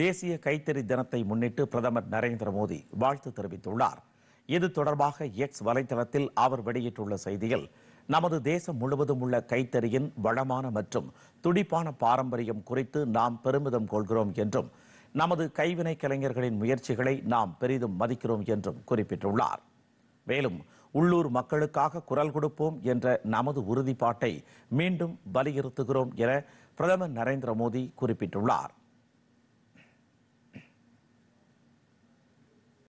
தேசிய கைத்தறி தினத்தை முன்னிட்டு பிரதமர் நரேந்திர மோடி வாழ்த்து தெரிவித்துள்ளார் இது தொடர்பாக எக்ஸ் வலைதளத்தில் அவர் வெளியிட்டுள்ள செய்தியில் நமது தேசம் முழுவதும் உள்ள கைத்தறியின் வளமான மற்றும் துடிப்பான பாரம்பரியம் குறித்து நாம் பெருமிதம் கொள்கிறோம் என்றும் நமது கைவினை கலைஞர்களின் முயற்சிகளை நாம் பெரிதும் மதிக்கிறோம் என்றும் குறிப்பிட்டுள்ளார் மேலும் உள்ளூர் மக்களுக்காக குரல் கொடுப்போம் என்ற நமது உறுதிப்பாட்டை மீண்டும் வலியுறுத்துகிறோம் என பிரதமர் நரேந்திர மோடி குறிப்பிட்டுள்ளார்